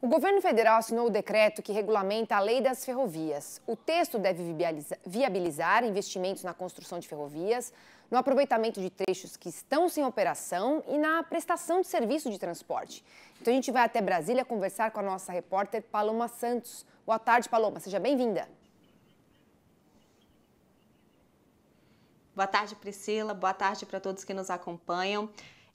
O governo federal assinou o decreto que regulamenta a lei das ferrovias. O texto deve viabilizar investimentos na construção de ferrovias, no aproveitamento de trechos que estão sem operação e na prestação de serviço de transporte. Então a gente vai até Brasília conversar com a nossa repórter Paloma Santos. Boa tarde, Paloma. Seja bem-vinda. Boa tarde, Priscila. Boa tarde para todos que nos acompanham.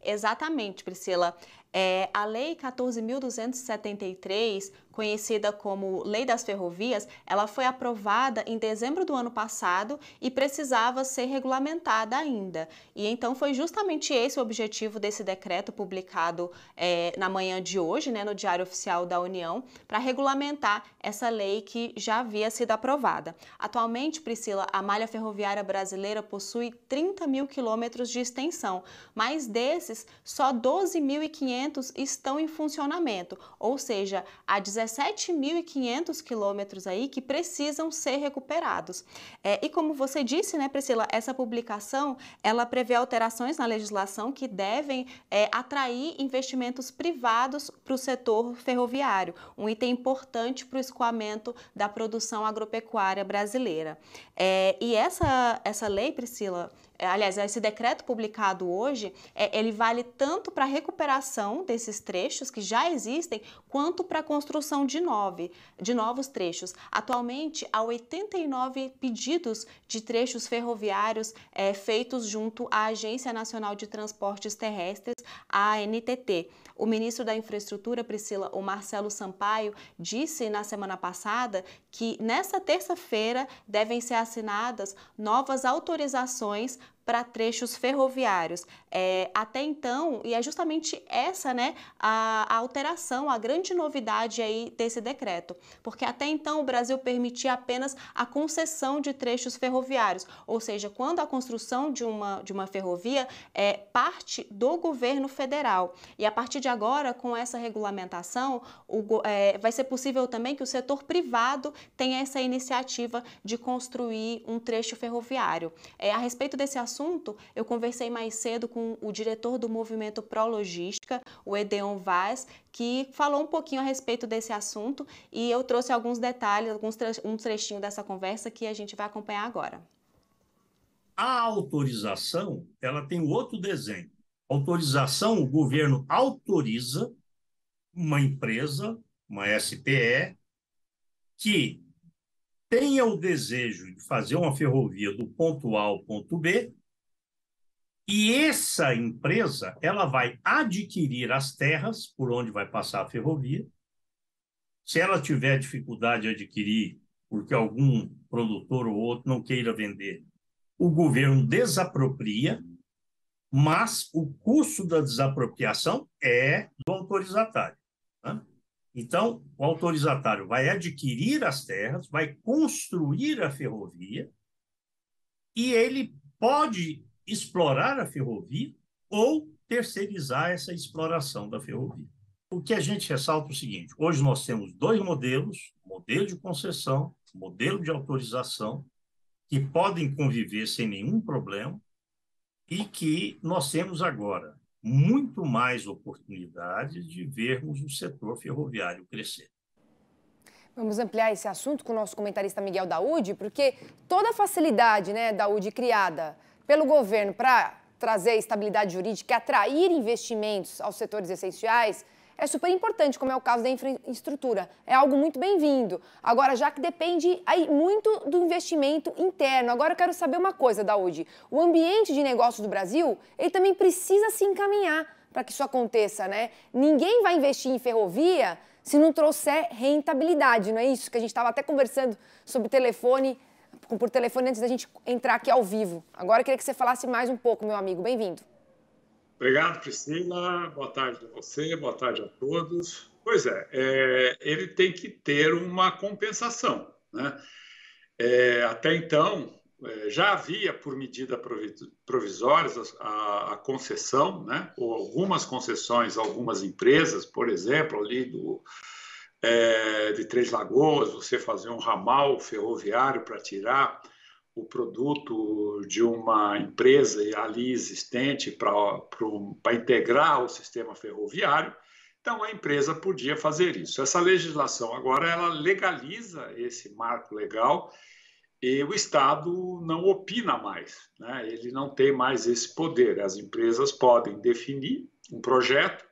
Exatamente, Priscila. É, a Lei 14.273 conhecida como Lei das Ferrovias, ela foi aprovada em dezembro do ano passado e precisava ser regulamentada ainda. E então foi justamente esse o objetivo desse decreto publicado é, na manhã de hoje, né, no Diário Oficial da União, para regulamentar essa lei que já havia sido aprovada. Atualmente, Priscila, a malha ferroviária brasileira possui 30 mil quilômetros de extensão, mas desses, só 12.500 estão em funcionamento, ou seja, a 17 17.500 quilômetros aí que precisam ser recuperados. É, e como você disse, né, Priscila, essa publicação ela prevê alterações na legislação que devem é, atrair investimentos privados para o setor ferroviário, um item importante para o escoamento da produção agropecuária brasileira. É, e essa, essa lei, Priscila, é, aliás, esse decreto publicado hoje, é, ele vale tanto para a recuperação desses trechos que já existem, quanto para a construção construção de, nove, de novos trechos. Atualmente, há 89 pedidos de trechos ferroviários é, feitos junto à Agência Nacional de Transportes Terrestres, a ANTT. O ministro da Infraestrutura, Priscila, o Marcelo Sampaio, disse na semana passada que nesta terça-feira devem ser assinadas novas autorizações para trechos ferroviários. É, até então, e é justamente essa né, a, a, alteração, a grande novidade aí desse decreto, porque até então o Brasil permitia apenas a concessão de trechos ferroviários, ou seja, quando a construção de uma, de uma ferrovia é parte do governo federal. E a partir de agora, com essa regulamentação, o, é, vai ser possível também que o setor privado tenha essa iniciativa de construir um trecho ferroviário. É, a respeito desse assunto, assunto, eu conversei mais cedo com o diretor do movimento Pro Logística, o Edeon Vaz, que falou um pouquinho a respeito desse assunto e eu trouxe alguns detalhes, alguns tre um trechinho dessa conversa que a gente vai acompanhar agora. A autorização, ela tem outro desenho. Autorização, o governo autoriza uma empresa, uma SPE, que tenha o desejo de fazer uma ferrovia do ponto A ao ponto B, e essa empresa, ela vai adquirir as terras por onde vai passar a ferrovia. Se ela tiver dificuldade de adquirir, porque algum produtor ou outro não queira vender, o governo desapropria, mas o custo da desapropriação é do autorizatário. Né? Então, o autorizatário vai adquirir as terras, vai construir a ferrovia e ele pode explorar a ferrovia ou terceirizar essa exploração da ferrovia. O que a gente ressalta é o seguinte: hoje nós temos dois modelos, modelo de concessão, modelo de autorização, que podem conviver sem nenhum problema e que nós temos agora muito mais oportunidades de vermos o setor ferroviário crescer. Vamos ampliar esse assunto com o nosso comentarista Miguel Daúde, porque toda a facilidade, né, Daúde, criada pelo governo para trazer estabilidade jurídica e atrair investimentos aos setores essenciais é super importante, como é o caso da infraestrutura. É algo muito bem-vindo. Agora, já que depende aí muito do investimento interno, agora eu quero saber uma coisa, Daúde. O ambiente de negócios do Brasil, ele também precisa se encaminhar para que isso aconteça, né? Ninguém vai investir em ferrovia se não trouxer rentabilidade, não é isso? Que a gente estava até conversando sobre telefone por telefone antes da gente entrar aqui ao vivo. Agora eu queria que você falasse mais um pouco, meu amigo. Bem-vindo. Obrigado, Priscila. Boa tarde a você, boa tarde a todos. Pois é, é ele tem que ter uma compensação. Né? É, até então, é, já havia, por medida provisórias, a, a, concessão, né? ou algumas concessões, algumas empresas, por exemplo, ali do, é, de Três Lagoas, você fazer um ramal ferroviário para tirar o produto de uma empresa ali existente para integrar o sistema ferroviário. Então, a empresa podia fazer isso. Essa legislação agora ela legaliza esse marco legal e o Estado não opina mais, né? ele não tem mais esse poder. As empresas podem definir um projeto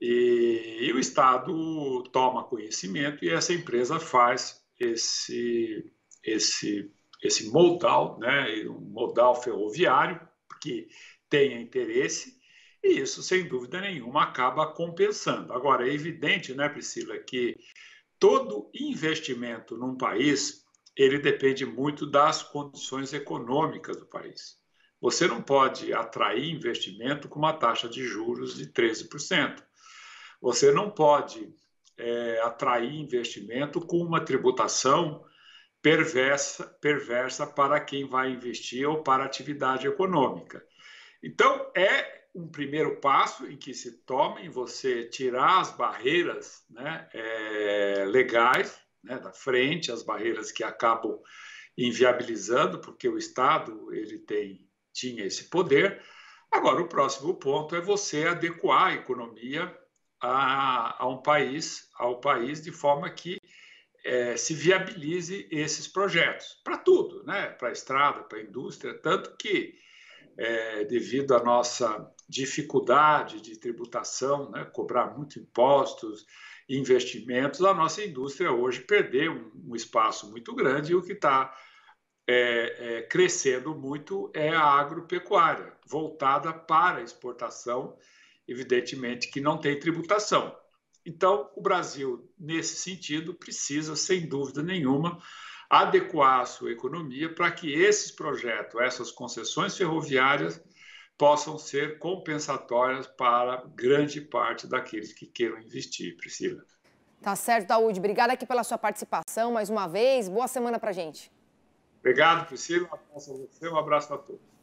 e, e, o Estado toma conhecimento e essa empresa faz esse, esse, esse modal, né, um modal ferroviário, que tenha interesse, e isso, sem dúvida nenhuma, acaba compensando. Agora, é evidente, né, Priscila, que todo investimento num país ele depende muito das condições econômicas do país. Você não pode atrair investimento com uma taxa de juros de 13%. Você não pode é, atrair investimento com uma tributação perversa, perversa para quem vai investir ou para atividade econômica. Então, é um primeiro passo em que se toma em você tirar as barreiras né, é, legais né, da frente, as barreiras que acabam inviabilizando, porque o Estado ele tem, tinha esse poder. Agora, o próximo ponto é você adequar a economia a, a um país, ao país de forma que é, se viabilize esses projetos para tudo, né? Para a estrada, para a indústria, tanto que é, devido à nossa dificuldade de tributação, né, cobrar muito impostos, investimentos, a nossa indústria hoje perdeu um, um espaço muito grande e o que está é, é, crescendo muito é a agropecuária, voltada para a exportação evidentemente, que não tem tributação. Então, o Brasil, nesse sentido, precisa, sem dúvida nenhuma, adequar a sua economia para que esses projetos, essas concessões ferroviárias, possam ser compensatórias para grande parte daqueles que queiram investir, Priscila. Tá certo, Daúde. Obrigada aqui pela sua participação mais uma vez. Boa semana para gente. Obrigado, Priscila. Um abraço a você, um abraço a todos.